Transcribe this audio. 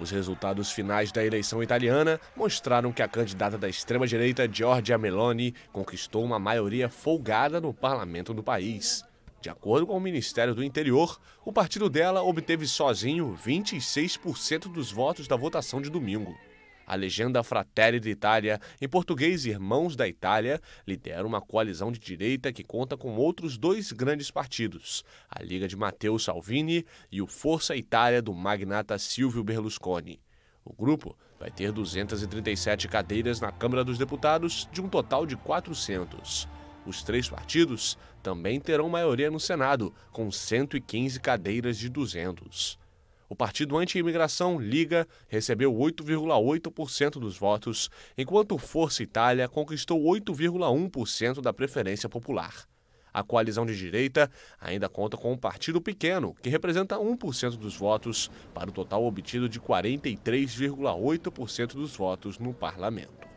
Os resultados finais da eleição italiana mostraram que a candidata da extrema-direita Giorgia Meloni conquistou uma maioria folgada no parlamento do país. De acordo com o Ministério do Interior, o partido dela obteve sozinho 26% dos votos da votação de domingo. A legenda Fratelli d'Italia, em português Irmãos da Itália, lidera uma coalizão de direita que conta com outros dois grandes partidos, a Liga de Matteo Salvini e o Força Itália do magnata Silvio Berlusconi. O grupo vai ter 237 cadeiras na Câmara dos Deputados, de um total de 400. Os três partidos também terão maioria no Senado, com 115 cadeiras de 200. O partido anti-imigração Liga recebeu 8,8% dos votos, enquanto Força Itália conquistou 8,1% da preferência popular. A coalizão de direita ainda conta com um partido pequeno, que representa 1% dos votos, para o total obtido de 43,8% dos votos no parlamento.